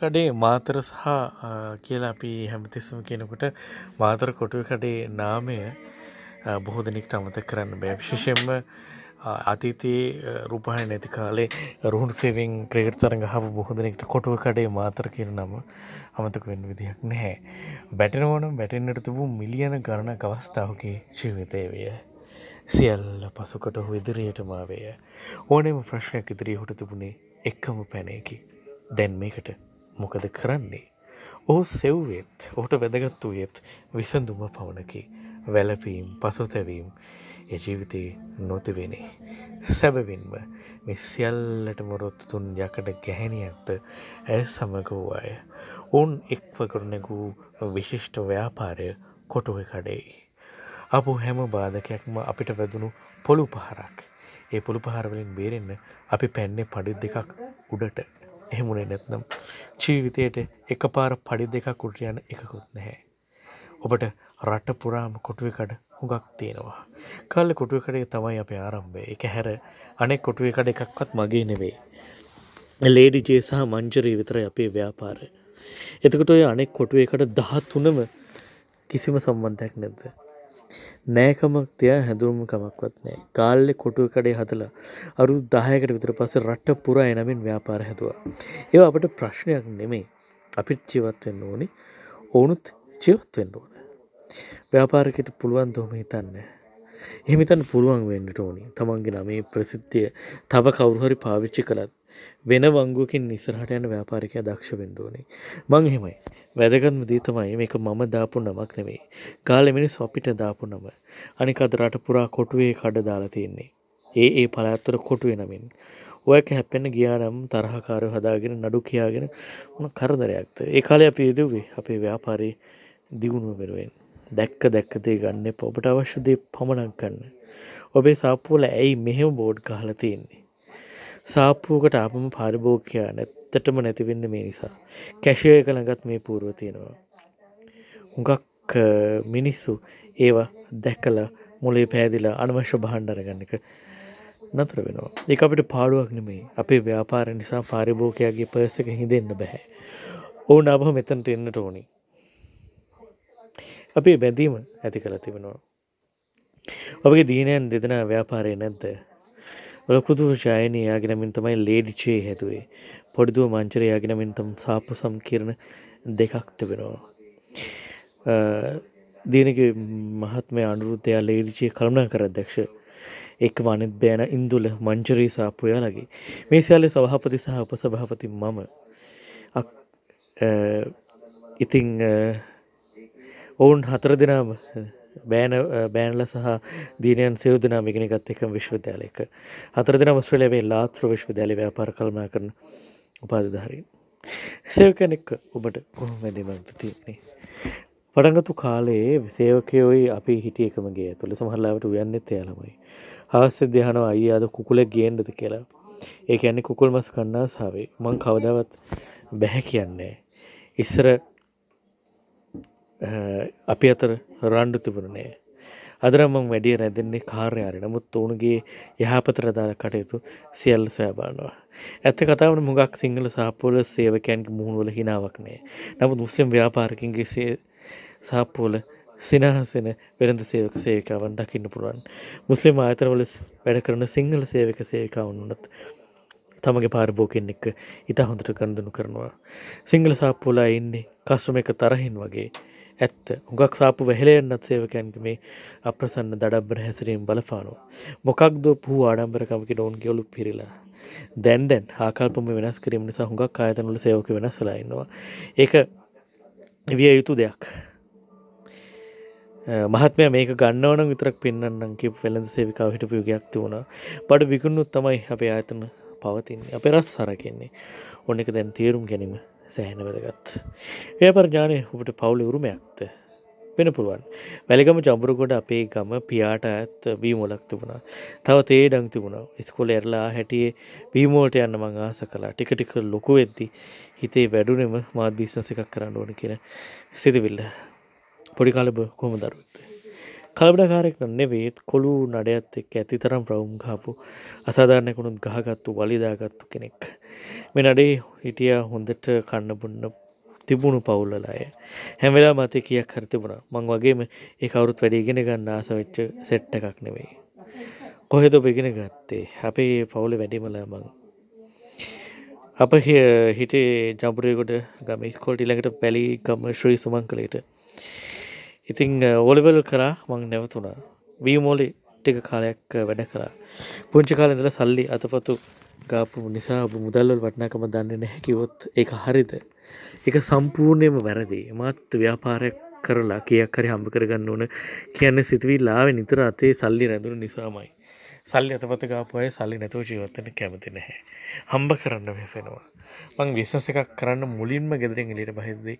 කඩේ මාතර සහ කියලා අපි හැමතිස්සම කියනකොට මාතර කොටුව කඩේ නාමය බොහෝදනෙක්ට අමත කරන්න බෑ විශෂෙන්ම අතීතයේ රුපහය නැති කාලේ රුහුන් සෙවින් ක්‍රේගට තරඟ හපු බොහොදනෙක්ට කොටුව කඩේ මාතර කියන නම අමතක වෙන් විදිහක් නැහැ. බැටනවන බැටෙන්න්නට තිබූ මිලියන ගණන අවස්ථාවගේ ජීවිතය වය. සියල්ල පසුකට හු ඉදිරියටමාවය ඕනෙම ප්‍රශ්නයක් ඉදිරී හොට තිබුණේ එක්කම පැනයකි. දැන් මේකට මොකද කරන්නේ. ඕ සෙව්වෙත් ඕට වැදගත් වූයෙත් විසඳුම පවනකි වැලපීම් පසුතැවීම් එජීවිතයේ නොතිවෙනේ. සැබවින්ම මිස්සිල්ලට මොරොත්තුතුන් යකට ගැහැනියක්ද ඇ සමගූ අය. ඔවුන් එක්ව කරනගූ විශිෂ්ට ව්‍යාපාරය කොටුව කඩෙයි. අප හැම බාධකයක්ම අපිට වැදුණු පොළු පහරක්. ඒ පොළු පහරවලින් බේරෙන්න අපි පැන්නේ පඩි දෙකක් උඩට. එහෙමුණේ නැත්නම් ජීවිතයට එකපාර පඩි දෙකක් උට යන එකකුත් නැහැ. ඔබට රට පුරාම කොටුවකඩ හුඟක් තියෙනවා. කල්ල කොටුවකඩේ තමයි අප ආරම්භේ එක හැර අනෙක් කොටුවකඩ එකක්වත් මගේ නෙවේ. ලේඩි ජේ සහ මංජරී විතර අපේ ව්‍යාපාර. එතකට ඔය අනෙක් කොටුවකට දහත් තුනම කිසිම සම්බන්ධයක් නැද්ද. නෑකමක් තිය හැඳුරුම කමක්වත් නෑ කාල්ලෙ කොටුව කඩේ හදලා අරු දායකට විතර පස රට්ට පුරා එනමින් ව්‍යාපාර හැතුවා. ඒ අපට ප්‍රශ්නයක් නෙමේ අපිත් ජීවත්වෙන්න ඕනි ඕනුත් ජීවත්වෙන්න ඕන. ව්‍යාපාරකට පුළුවන් දොම හිතන්න. එහමිතන් පුළුවන් වෙන්නට ඕනි තමන්ගේ නමේ ප්‍රසිද්ධිය තව කවුරුහරි පාවිච්චි කළත් වෙන වංගුවකින් ඉස්සරහට යන ව්‍යාපාරිකය දක්ෂ වෙන්ඩුවනේ මං එහෙමයි වැදගත්ම දීතමයි මේක මම දාපු නමක් නෙවෙයි කාල මිනිස් අපිට දාපු නම අනික අදරට පුරා කොටුවේ කඩ දාලා තියෙන්නේ ඒ ඒ පළඇත්තර කොටුවේ නමින් ඔයක හැපෙන ගියානම් තරහකාරය හදාගෙන නඩු කියාගෙන ඕන කරදරයක්ත ඒ කාලය අපි යදවේ අපේ ව්‍යාපාරය දියුණුව වෙනුවෙන් දැක්ක දැක්කදේ ගන්න ඔබට අවශ්‍යදේ පමණක් කන්න ඔබේ සාප්පුල ඇයි මෙහෙම බෝඩ් කහල තියෙන්නේ සාප්පුූකට ආපම පාරිභෝගයා නැත්තටම නැතිවෙන්න මේ නිසා. කැශය කළඟත් මේ පූර්ව තියෙනවා. හුඟක් මිනිස්සු ඒවා දැකල මුලේ පෑදිලා අනවශ්‍ය බහන්්ඩරගන්න එක නතර වෙනවා. දෙක අපිට පාඩුවක් නෙමේ අපේ ව්‍යාපාර නිසා පාරිභෝකයාගේ පර්සක හිදෙන්න්න බැහැ. ඕන අපහ මෙතන්ට එන්නට ඕනි. අපේ බැඳීම ඇති කළ තිබෙනවා. ඔබගේ දීනයන් දෙදෙන ව්‍යාපාරය නැද්ද ලොකුදු ශයනය යාගෙනමින් තමයි ලේඩිචේ හැතුවේ පොඩිදුව මංචර යාගෙනමින් තම් සාප්පු සංකීරණ දෙකක් තිබෙනවා දීනක මහත්ම අනුරුත්තයා ලේඩිචේ කරුණා කර දක්ෂ එක් අනෙත් බෑන ඉන්දුල මංචරී සාපපුයාලගේ මේ සයාලේ සභහපති සහ උප සභහපති මම ඉතිං ඔවුන් හතර දෙනාම බෑන බෑන්ල සහ දීනයන් සිරුදනා මිගෙනගත් එකම විශ්වවිද්‍යාලයක අතරදින ඔස්ට්‍රලයාවේ ලාත්‍ර විශ්වවිද්‍යාලය ව්‍යාපාර කල්මනා කරන උපාධධාරීන්. සේවකනෙක් ඔබට කොහොමැදිමන්ත තියන්නේ. පඩගතු කාලයේ සේවකයෝයි අපි හිටිය එකමගේ තුළ සහල්ලාවට උයන්නෙත් යාලමයි. හවස්ස දෙහනවා අයි අද කුකුල ගේන්ඩද කියලා. ඒ ඇන්නේ කුකුල් මස් කන්නා සාවේ මං කවදාවත් බැහැ කියන්නේ. ඉස්සර අපි අතර රණ්ඩු තිබුණනේ. අදරම්මං වැඩිය රැදෙන්නේ කාර්යාරය නමුත් ඔවුන්ගේ යහපතර දාල කටයුතු සියල් සොයබානවා. ඇත කතාවන මුගක් සිංහල සහපෝල සේවකයන්ගේ මුහුණුවල හිනාවක්නේ. නමුත් මුස්ලිම් ව්‍යාපාරකින්ගේ සහපෝල සිනහසෙන වෙළඳ සේවක සේවිකාවන් දකින්න පුළුවන්. මුස්ලිම් ආයතනවල වැඩ කරන සිංහල සේවක සේවිකාවන් වනත් තමගේ පාරභෝකෙන් එක්ක ඉතා හොඳට කරඳනු කරනවා. සිංහල සාප්පෝලා ඉන්නේ කස්ටම එක තරහින් වගේ ඇත්ත හුඟක් සාපු වැහලයන්නත් සේවකැන්ක මේ අප්‍රසන්න දඩබ්බර හැසිරීම් බලපානවා. මොකක්ද පූ ආඩම්බරකමකි ඔවුන් ගෙවලු පිරිලා. දැන්දැන් ආකල්පම වෙනස් කිරීම නිසා හුඟක් ආයතනුල සේවක වෙනස්සලයින්නවා. ඒක විය යුතු දෙයක්. මහත්මය මේක ගන්නවන විතරක් පෙන්න්නම් කිප වෙලඳ සේවිකාව හිටපු යුගයක් තිවුණා බඩ විකුණුත් තමයි අපේ ආයතන පවතින්නේ අප රස් සර කියන්නේ ඔන්න එක දැන් තේරුම් ගැනීම සෑහනවදගත්. ව්‍යපර ඥානය ඔබට පවුල උරුමයක්ද වෙන පුළුවන්. වැලිගම චම්බරුකොට අපේ ගම පියාට ඇත් බීමොලක් තිබුණා. තව තේ ඩං තිබුණා ස්කොල එරලා හැටියේ බීමෝට යන්න මං ආස කලා ටිකටික ලොකු වෙද්දි හිතේ වැඩුනෙම මාත් බිස්නස එකක් කරන්න ඕන කියෙන සිතිවිල්ල පොඩිකාලබ කොම දරුත්ත. කලබඩකාරෙක්න නෙවේත් කොළු නඩයත් එක් ඇති තරම් ප්‍රවුම්කාපු අසාධාරණයකුණුත් ගහගත්තු වලිදාගත්තු කෙනෙක් මෙ නඩේ හිටිය හොඳට කන්නබුන්න තිබුණු පවුල්ලලාය හැමවෙලා මතය කියක් කරතිබුණ මං වගේම ඒ කවුරුත් වැඩිගෙන ගන්න ආසවෙච්ච සෙට්ට එකක් නෙවෙයි කොහෙද බෙගෙන ගත්තේ අපේ පවුල වැඩිමලා මං අප හිටේ ජම්පරයකොට ගම ස්කොල්ටිලඟට පැලි ගම ශ්‍රී සුමං කළේට ඉතිං ඕලිවල් කරා මං නැවතුනා වීමෝලි ටික කාලයක් වැඩ කරා පුංචි කාලෙදල සල්ලි අතපතු ගාපු නිසා ඔබ මුදල්වල් වටනාකම දන්න නැහැකිවොත් එක හරිද එක සම්පූර්ණයම වැරදි මත් ව්‍යාපාරයක් කරලා කියක් හරි හම්බ කරගන්න ඕන කියන්න සිතුවිල්ලාව නිතර අතේ සල්ලි රැඳුරු නිසාමයි සල්ලි අතපත ගාපුය සල්ලි නැතව ජීවත්තන කැමති නැහැ හම්බ කරන්න වෙසෙනවා මං විශස එකක් කරන්න මුලින්ම ගෙදරින් එලිට බහිද්දී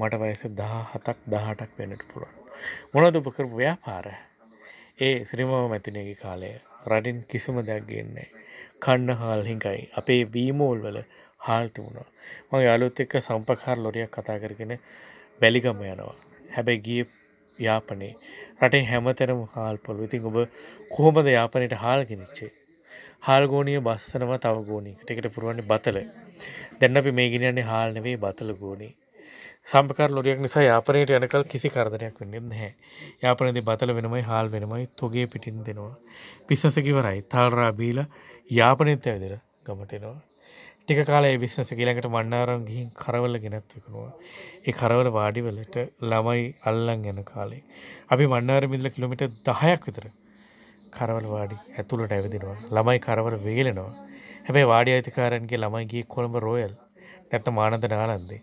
මට වයස දහ හතක් දහටක් වෙනට පුළුවන්. මොනද උපකරපු ව්‍යාපාර. ඒ ශ්‍රීමව මැතිනගේ කාලය රඩින් කිසිම දෙයක් ගෙන්නේ. කන්න හාල් හිඟයි අපේ බීමෝල් වල හාල්ති වුණා. මගේ අලුත් එක්ක සම්පකාර ලොරියක් කතා කරගෙන බැලිගම යනවා. හැබැයි ගිය යාපනේ රටේ හැමතැනම හාල් පොළු ඉතින් ඔබ කොහොමද යාපනයට හාල් ගෙනනිච්චේ. හාල්ගෝනිය බස්සනම තව ගෝනීකට එකට පුරුවන්නේ බතල. දැන්න අපි මේ ගෙනන්නේ හාල්නවේ බතල ගෝනී සම්පකර ලොරියක් නිසා යාපනයට යනකල් කිසි කරදරයක් වන්නෙත් නැහැ යාපනද බතල වෙනමයි හාල් වෙනමයි තොගේ පිටින් දෙනවා. පිස්සසකිවරයි තල්රා බීල යාපනත් ඇවිදිර ගමටෙනවා. ටික කාලේ විශ්නස කියලකට මන්නාරම් ගිහින් කරවල ගෙනැත්තිකෙනවා. ඒ කරවල වාඩිවලට ළමයි අල්ලං යන කාලේ. අපි මන්නාර මිල්ල කිලමිට දහයක් විතර කරවල වාඩි ඇතුළට ඇවිදිනවා ළමයි කරවල වේලෙනවා. හැබැයි වාඩි අයිතිකාරන්ගේ ළමයිගේ කොළඹ රෝයල් නැත්ත මානද නාලන්දේ.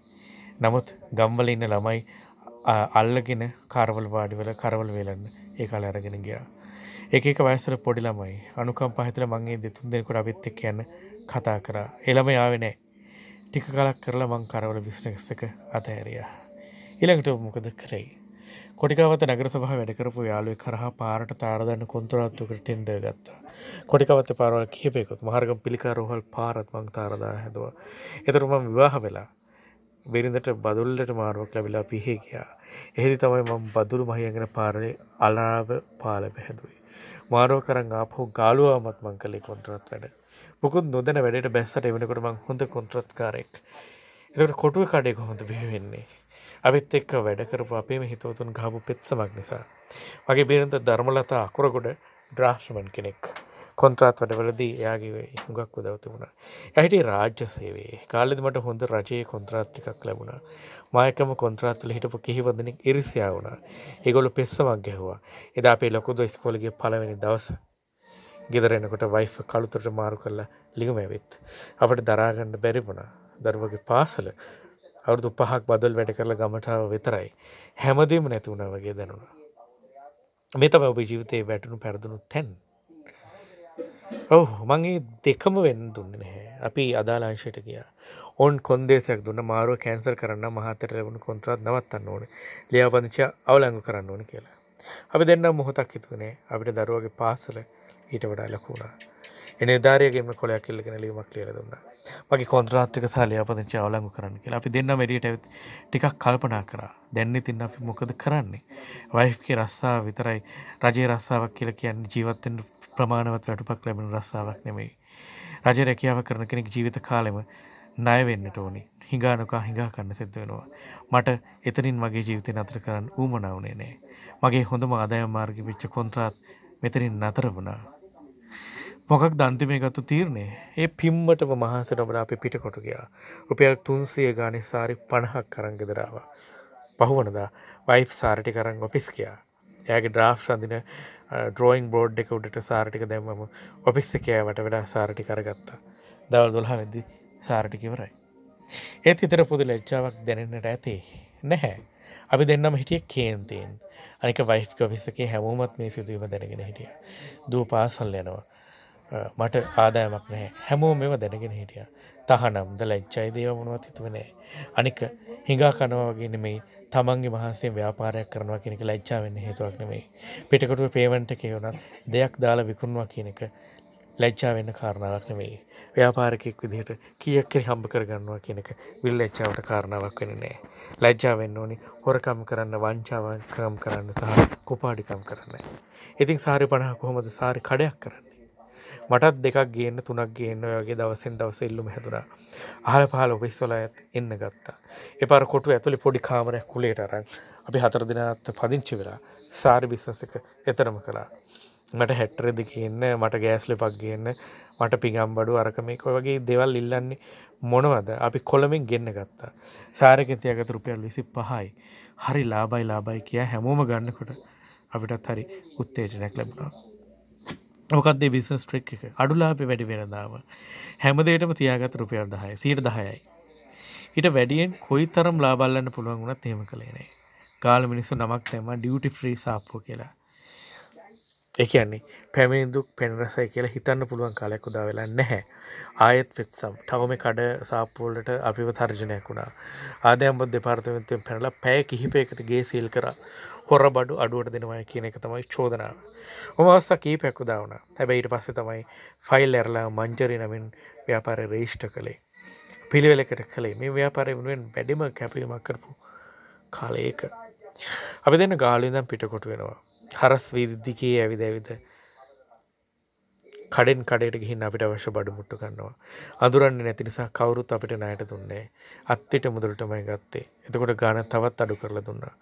නමුත් ගම්වල ඉන්න ළමයි අල්ලගෙන කාරවල වාඩිවල කරවල වෙලන්න ඒ කාල අරගෙන ගියා ඒක වයසර පොඩි ළමයි අනුකම් පහතර මංගේ දෙතුන් දෙෙකුට අබිත් එක් යන්න කතා කරා එළම යාවෙනෑ ටික කලක් කරලා මං කරවල බිස්නස්සක අතහැරයා ඉළඟට මොකද කරයි කොටිකවත නගර සහ වැඩකරපු යාලුව කරහ පාරට තාරදන්න කොන්තරත්තුකට ටෙන්ඩ ගත්තා කොටිකවත පාරවල් කියපෙකුත් මාර්ගම් පිළිකාරෝහල් පාරත් මං තාරදා හැදවා එතරුමම් විවාහ වෙලා බිරිඳට බදුල්ලට මාරුවක් ලැබිලා පිහේ ගියා. එහෙදි තමයි මම බදුරු මහියගෙන පාරේ අලාව පාල පැහැදුවේ. මාරුව කරන් ආපහු ගාලුවාමත් මං කළේ කොන්ට්‍රත් වැඩ. මොකුත් නොදැන වැඩට බැස්සට එවනකොට මං හොඳ කොන්ට්‍රත්කාරයෙක්. එතකට කොටුව කඩේ කොහොඳ බිහිවෙන්නේ. අපිත් එක්ක වැඩ කරපු අපේම හිතවතුන් ගහපු පෙත්සමක් නිසා. මගේ බිරන්ත ධර්මලතා අකුරගොඩ ඩ්‍රාශ්මන් කෙනෙක්. කොන්ත්‍රාත් වඩවලදී එයාගේ හුඟක් උදවතුමුණ. ඇහිට රාජ්‍ය සේවේ කාලෙදමට හොඳ රජයේ කොන්ත්‍රාත්තිකක් ලැබුණ මායකම කොන්ත්‍රාත්තුල හිටපු කිහිවදනෙක් ඉරිසියා වුණා ඒගොලු පෙස්සමක් ගැහවා එදා අපේ ලොකුද ස්කෝලගේ පලවෙනි දවස ගෙදරෙනකොට වයිෆ කළුතුරට මාරු කරලා ලිගම ඇවිත්. අපට දරාගන්න බැරිපුුණ දර්මගේ පාසල අවුදු පහක් බදල් වැඩ කරලා ගමටාව විතරයි හැමදීම නැතිවුණ වගේ දැනුණ. මෙතම ඔබ ජීවිතයේ වැටනු පැරදුණු තැන්. ඔහු මගේ දෙකම වෙන් දුන්න නැහැ අපි අදාලාංශයට කියා ඔන් කොන්දේසයක් දුන්න මාරුව කෑන්සර් කරන්න මහතර ලැබුණු කොන්ත්‍රත් නවත්තන්න ඕන ලියාපදිංචා අවලංගු කරන්න ඕන කියලා අපි දෙන්නම් මොහොතක් හිතුනේ අපිට දරුවගේ පාසල ඊට වඩා ලකුණා එන ධාරයගේම කොලයක් කෙල්ලගෙන ලීමක් ලියල දුන්න මගේ කොන්ත්‍රාත්්‍රික සාලයාපදිංචා අවලංගු කරන්න කියලා අපි දෙන්න වැඩියට ඇත් ටිකක් කල්පනා කරා දැන්න තින්න අපි මොකද කරන්නේ වයිෆ්ගේ රස්සා විතරයි රජේ රස්සාාවක් කියලා කියන්නේ ජීවත්තෙන් ප්‍රමාණවත් වැටුපක් ලැබෙන රස්සාාවක් නෙමෙයි. රජ රැකියාව කරන කෙනෙක් ජීවිත කාලෙම ණයවෙන්නට ඕනි හිඟානකා හිඟා කන්න සිද්ධ වෙනවා. මට එතනින් මගේ ජීවිතය නතර කරන්න ඌමනවුනේ නෑ. මගේ හොඳම ආදායම් මාර්ග වෙච්ච කොන්ත්‍රාත් මෙතනින් නතර වුණා. මොකක් දන්තිමේ ගත්තු තීරණය ඒ පිම්මටම මහන්සරමට අපි පිටකොට ගියා. රුපියල් තුන්සිය ගානේ සාරි පණහක් කරංගෙදරවා. පහුවනදා වයිෆ් සාරටි කරං ඔෆිස් කියයා. එයාගේ ඩ්‍රාෆ් සඳන ඩ්‍රෝයින් බෝඩ් එක උඩට සාරටික දැම්මම ඔපිස්ස කෑවට වෙඩා සාරටි කරගත්තා දවල් දොල්හා වෙද්දි සාරටිකිවරයි ඒත් ඉතර පුදු ලැච්චාවක් දැනන්නට ඇති නැහැ අපි දෙන්නම හිටිය කේන්තයෙන් අනික වයිෆ් ඔෆිස්සකේ හැමෝමත් මේ සිදුවීම දැනගෙන හිටිය දූ පාසල් යනවා මට ආදායමක් නෑ හැමෝ මෙම දැනගෙන හිටිය තහනම් ද ලච්චයි දේව මොනුවත් හිතුවනෑ අනික හිඟා කනවාගෙන මේ තමන්ගේ මහන්සේ ව්‍යාපාරයක් කරනවා කෙනෙක ලච්චා වෙන්න හේතුවක් නෙමේ පිටකොටුව පේවන්ට කියවනත් දෙයක් දාලා විකුණවා කියනක ලැජ්ජා වෙන්න කාරණාවක් නෙමේ ව්‍යාපාරකෙක් විදිහට කියක්කෙන හම්බ කරගන්නවා කෙනෙක විල් ලච්චාවට කාරණාවක් වෙන නෑ ලැජ්ජා වෙන්න ඕනි හොරකම් කරන්න වංචාවකම් කරන්න සහ කුපාඩිකම් කරන්න ඉතින් සාරි පණහ කොහොමද සාරි කඩයක් කරන්න මටත් දෙකක් ගේන්න තුනක් ගේන්න ඔයගේ දවසෙන් දවස එල්ලුම හැතුරා ආල පහල ඔබෙස්සොල ඇත් එන්න ගත්තා එපාර කොටු ඇතුළි පොඩි කාමරයක් කුලේට අරන් අපි හතර දෙනත් පදිංචි වෙලා සාරි බිස්සසක එතරම කලා මට හැට්ටරෙද කියන්න මට ගෑස්ලි පක් කියන්න මට පිගම් බඩු අරකමෙක වගේ දෙවල් ඉල්ලන්නේ මොනවද අපි කොළමින් ගෙන්න්න ගත්තා සාරකතියගත රුපියල් විසි පහයි හරි ලාබයි ලාබයි කියා හැමෝම ගන්නකොට අපිටත් හරි උත්තේජනයක් ලැබුණා මොකක්දේ බිස්නස් ට්‍රික් එක අඩුලාපෙ වැඩි වෙනදාව හැමදේටම තියාගත රුපියල් දහය සීට දහයයි. ඊට වැඩියෙන් කොයි තරම් ලාබල්ලන්න පුළුවන් වුණත් හෙම කළේනේ කාල මිනිස්සු නමක් තැම ඩියුටි ්‍රී සාප්පු කියලා එකන්නේ පැමිණි දුක් පෙන්රසයි කියලා හිතන්න පුළුවන් කාලයක් උදා වෙලා නැහැ ආයත් පෙත්සම් ටවම කඩ සාපෝලට අපිව තර්ජනයක් වුණා ආදයම්බත් දෙපාර්තමන්තයෙන් පැනලා පැය කිහිපයකට ගේ සීල් කර හොර බඩු අඩුවට දෙනවා කියන එක තමයි චෝදනාව ඔමවස්ස කීපයක් උදා වුණා හැබැයිට පස්සේ තමයි ෆයිල් ඇරලා මංජරි නමින් ව්‍යාපාර රේෂ්ඨ කළේ පිළිවෙලකට කළේ මේ ව්‍යාපාරය වෙනුවෙන් වැඩිම කැපීමක් කරපු කාලයක අපි දෙන්න ගාලිදම් පිටකොට වෙනවා හරස් වීදිදිකේ ඇවිද ඇවිද කඩෙන් කඩට ගිහින් අපිට අවශ්‍ය බඩුමුට්ටු ගන්නවා අඳුරන්නේ නැති නිසා කවුරුත් අපිට ණයට දුන්නේ අත්තිට මුදලටමයි ගත්තේ එතකොට ගාන තවත් අඩු කරලා දුන්නා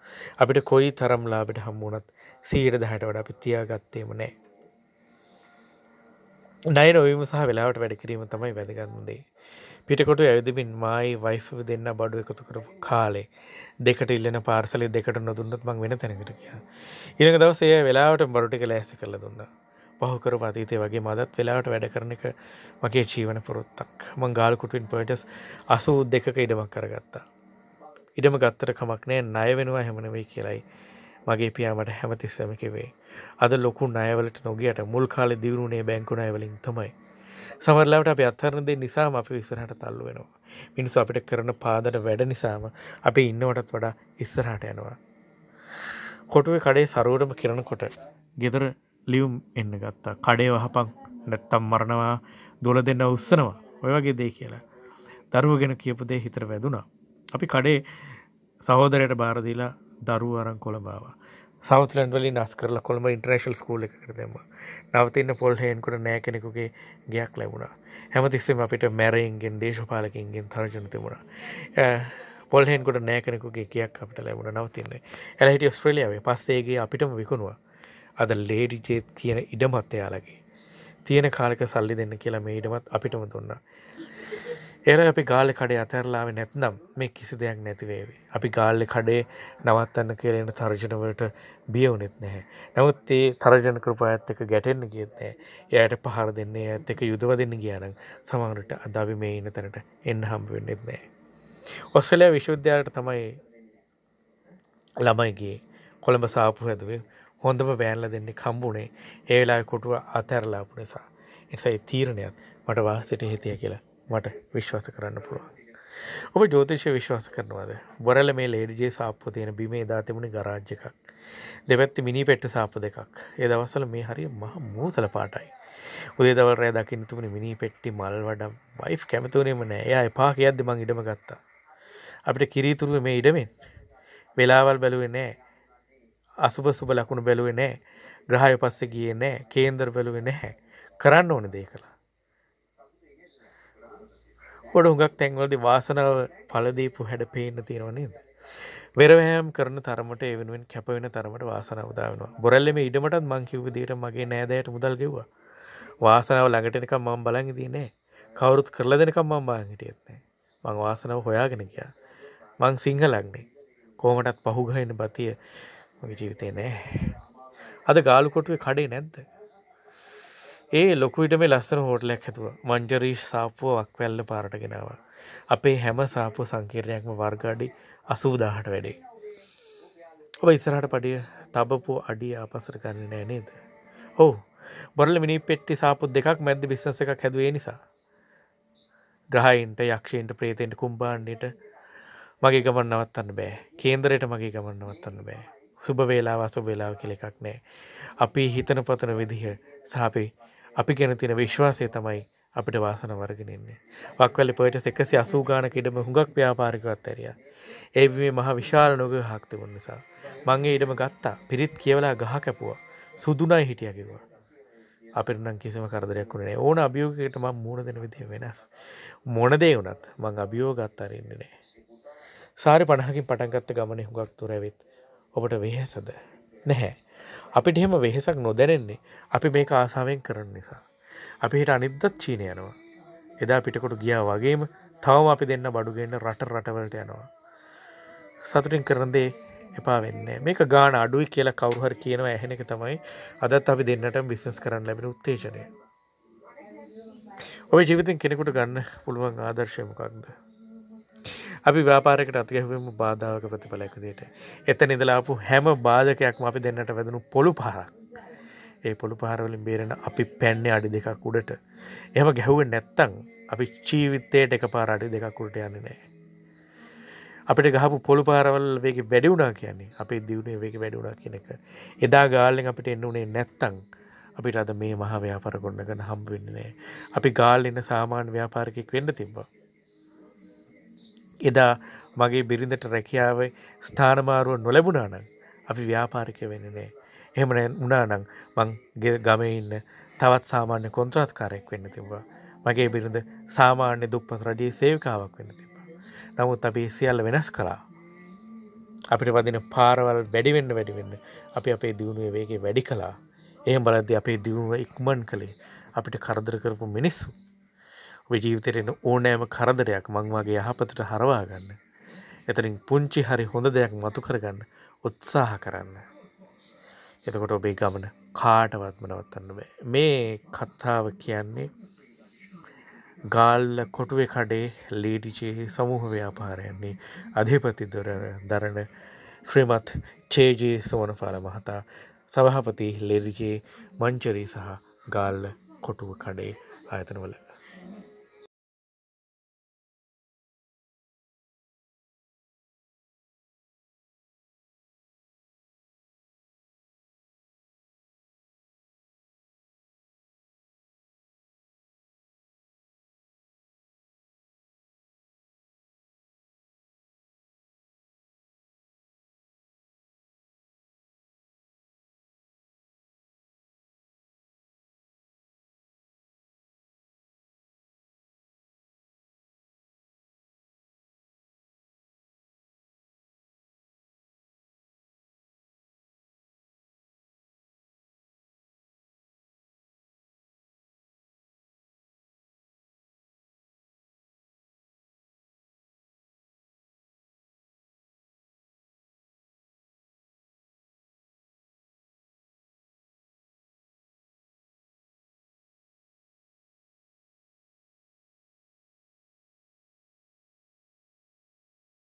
අපිට කොයි තරම් ලාභයට හම්බ වුණත් 100ට 10ට වඩා අපි තියාගත්තේම නැහැ නයි නොවීම සහ වෙලාවට වැඩකිරීම තමයි වැදගත්මුදේ. පිටකොට ඇවිදමින් මයි වයිෆ දෙන්න බඩු එකතු කරපු කාලේ දෙකට ඉල්ලන පාර්සලි දෙකට නොදුන්නත් මං වෙන තැනකට කියා. ඉළඟ දවසේ වෙලාවට බරුටික ලෑසි කරල දුන්න. පහුකර පතීතය වගේ මදත් වෙලාවට වැඩ කරන එක මගේ ජීවන පුරොත්තක් මං ගාලකුටින් පටස් අසූ දෙකක ඉඩමක් කරගත්තා. ඉඩම ගත්තර කමක් නෑ නය වෙනවා හැමනවේ කියලයි මගේ පියාමට හැමතිස්සම කිවේ. අද ලොකු නයවලට නොගියට මුල් කාලෙ දියුණුනේ බැංකු නයවලින් තමයි. සමරලාවට අප අත්හරණදේ නිසාම අපි විස්සරහට තල්ලු වෙනවා. මිනිස්සු අපිට කරන පාදට වැඩ නිසාම අපි ඉන්නවටත් වඩා ඉස්සරහට යනවා. කොටුවේ කඩේ සරුවටම කරනකොට ගෙදර ලියුම් එන්න ගත්තා කඩේ වහපං නැත්තම් මරණවා දොල දෙන්න උත්සනවා ඔය වගේ දේ කියලා දරුව ගෙන කියපු දේ හිතර වැදුනා අපි කඩේ සහෝදරයට බාරදිලා දරුවරං කොළඹාවා සෞතලන් වලින් අස් කරලා කොළඹ ඉන්ට්‍රේශල් ස්කූල එකකට දෙම නවතින්න පොල්හයන්කොට නෑ කෙනෙකුගේ ගයක් ලැබුණා හැමතිස්සෙම අපිට මැරයින්ගෙන් දේශපාලකින්ගෙන් තර්ජන තිබුණා පොල්හෙන්කොට නෑ කෙනෙකුගේ කියක් අපට ලැබුණ නවතින්නේ ඇලහිටිය ස්ට්‍රලියාවේ පස්සේගේ අපිටම විකුණවා අද ලේඩි ජේත් කියන ඉඩමත් එයාලගේ තියෙන කාලක සල්ලි දෙන්න කියලා මේ ඉඩමත් අපිටම දුන්නා එර අපි ගාලෙ කඩේ අතැරලාව නැත්නම් මේ කිසි දෙයක් නැතිවේවි. අපි ගාල්ලෙ කඩේ නවත්තන්න කියලෙන තර්ජනවලට බියවනෙත් නැහැ. නමුත් ඒ තරජන කරප ඇත්තක ගැටෙන්න්න කියත්නෑ එයට පහර දෙන්නේ ඇත් එක යුදව දෙන්න ගියනම් සමහරට අදාබි මේ ඉන්න තැනට එන්න හම්බ වෙන්නෙත් නෑ. ඔස්සලයා විශ්වවිද්‍යාලට තමයි ළමයිගේ කොළඹ සාපු හැදුවේ හොඳම බෑන්ල දෙන්නේ කම්බුණේ ඒලා කොටුව අතැරලාපු නිසා එසයි තීරණයත් මට වාසිට හිතය කියලා මට විශ්වාස කරන්න පුළුවන්. ඔබ ජෝතිෂ විශ්වාස කරනවාද බොරල මේ ලේඩජේ සාප්පු තියෙන බිමේ දාතිමුණි ගරාජ්ජ එකක් දෙපැත්ති මිනි පෙට්ට සාප්පු දෙකක් ඒ දවසල මේ හරි මහ මූසල පාටයි උදේ දවරය දකිනතුමනි මිනි පෙට්ටි මල් වඩම් වයිෆ් කැමතුනීම නෑ එයා එපා කියද්දි මං ඉඩම ගත්තා අපිට කිරීතුරුව මේ ඉඩමෙන් වෙලාවල් බැලුවේ නෑ අසුබ සුබ ලකුණු බැලුවේ නෑ ග්‍රහය පස්සේ ගිය නෑ කේන්දර බැලුවේ නැහැ කරන්න ඕන දේ කලා ගොඩ හුඟක් තැන්වලදි වාසනාව පලදීපු හැඩ පේන්න තියෙනව නේද. වෙරවෑම් කරන තරමට එවෙනුවෙන් කැපවෙන තරමට වාසන උදාවනවා බොරල්ලෙම ඉඩමටත් මංකිවවිදිට මගේ නෑදෑයට මුදල් ගෙව්වා වාසනාව ළඟටනක මං බලගදී නෑ කවුරුත් කරල දෙනකම් මං බාහිටියත්නෑ මං වාසනාව හොයාගෙන ගියා මං සිංහලක්නේ කෝමටත් පහුගහන්න බතිය මගේ ජීවිතය නෑ අද ගාලුකොටුවේ කඩේ නැද්ද ඒ ලොකුයිට මේ ලස්සන හෝටලයක් හැතුව මංජරීෂ් සාපුුවක් වැල්ල පාරට ගෙනාව. අපේ හැම සාපපු සංකීර්ණයක්ම වර්ගාඩි අසූදාහට වැඩේ. ඔබ ඉස්සරහට පඩිය තබපු අඩිය ආපසර කරන්න නෑ නේද. ඔහු බොරල මිනි පෙට්ටි සාපපු දෙකක් මැද බිස්සස එකක් හැදුවේ නිසා. ග්‍රහයින්ට යක්ෂයන්ට ප්‍රේතෙන්ට කුම්බාන්නට මගේ ගමන් නවත්තන්න බෑ කේන්දරයට මගේ ගමන් නවත්තන්න බෑ සුභ වේලාවස වෙලාව කෙලෙකක් නෑ අපි හිතන පතන විදිහ සාපේ අපි ගැන තියෙන විශ්වාසය තමයි අපිට වාසන වර්ගෙනෙන්නේ වක්වල පොයට එකසි අසූගාන කිඩම හුඟක් ව්‍යාපාරිකවත් ඇරිය. ඒ මේ මහ විශාල නොග හක්තිවුන් නිසා. මංගේ ඉඩම ගත්තා පිරිත් කියවලා ගහ කැපුවා සුදුනයි හිටියකිවා. අපිට නම් කිසිම කරදරයක් වුණේ ඕන අභියෝගකට ම මූුණ දෙන විදේ වෙනස් මොනදේ වුනත් මං අභියෝගත් අරන්නේනේ. සාරි පණහකින් පටන්ගත්ත ගමන හුඟක් තුරැවිත් ඔබට වෙහෙසද නැහැ අපිට එහෙම වෙහෙසක් නොදැනෙන්නේ අපි මේක ආසාාවෙන් කරන්න නිසා. අපි හිට අනිද්දත් චීන යනවා. එදා පිටකොට ගියා වගේම තවම අපි දෙන්න බඩුගෙන්න්න රට රටවලට යනවා. සතුටින් කරනදේ එපා වෙන්න මේක ගාන අඩුයි කියලා කවරුහර කියනවා ඇහෙන එක තමයි අදත් අපි දෙන්නට බිස්නස් කරන්න ලැබෙන උත්තේශනය ඔය ජීවිතන් කෙනෙකුට ගන්න පුළුවන් ආදර්ශයමකක්ද අපි ව්‍යාපාරකට අතිගැහවම බාධාවක ප්‍රතිඵලැකදට එත නිදලාපු හැම බාධකයක්ම අපි දෙන්නට වැදනු පොළු පහරක් ඒ පොළු පහරවලින් බේරෙන අපි පැන්නේ අඩි දෙකක් උඩට එම ගැහුව නැත්තං අපි ජීවිතයට එක පාරාඩි දෙකක්කුට යන්න නෑ අපිට ගහපු පොළු පාරවල් වේගේ වැඩිවුනා කියන්නේ අපේ දියුණේ වේක වැඩිවුනා කියන එක එදා ගාල්ලෙන් අපිට එන්න උනේ නැත්තං අපිට අද මේ මහා ව්‍යාපර ගොන්නගන හම්බවෙන්නේ නෑ අපි ගාල් එන්න සාමාන්‍ය ව්‍යාපාරකෙක් වෙන්න තිබ්බා එදා මගේ බිරිඳට රැකියාව ස්ථානමාරුව නොලැබුණාන අපි ව්‍යාපාරික වෙනනේ එහෙමන උනානං මං ගමඉන්න තවත් සාමාන්‍ය කොන්ත්‍රාත්කාරයෙක් වෙන්න තිබවා මගේ බිරිඳ සාමාන්‍ය දුප්පත් රජයේ සේවකාවක් වෙන්න තිබ නමුත් අපි සියල්ල වෙනස් කලා අපිට වදින පාරවල් වැඩිවෙන්න වැඩිවෙන්න අපි අපේ දියුණුවේ වේගේ වැඩි කලා එහෙම බලද්දි අපේ දියුණුව ඉක්මන් කළේ අපිට කරදර කරපු මිනිස්සු විජීවිතරෙන ඕනෑම කරදරයක් මංවාගේ යහපතට හරවාගන්න. එතනින් පුංචි හරි හොඳ දෙයක් මතු කරගන්න උත්සාහ කරන්න. එතකොට ඔබේ ගමන කාටවත්ම නවත්තන්න බෑ. මේ කත්තාව කියන්නේ ගාල්ල කොටුවේ කඩේ ලීඩිචේ සමූහ ව්‍යාපාරයන්නේ අධිපති දොර දරන ශ්‍රීමත් චේජී සෝනපාල මහතා සභහපති ලෙරිජේ මංචරී සහ ගාල්ල කොටුව කඩේ ආයතනවල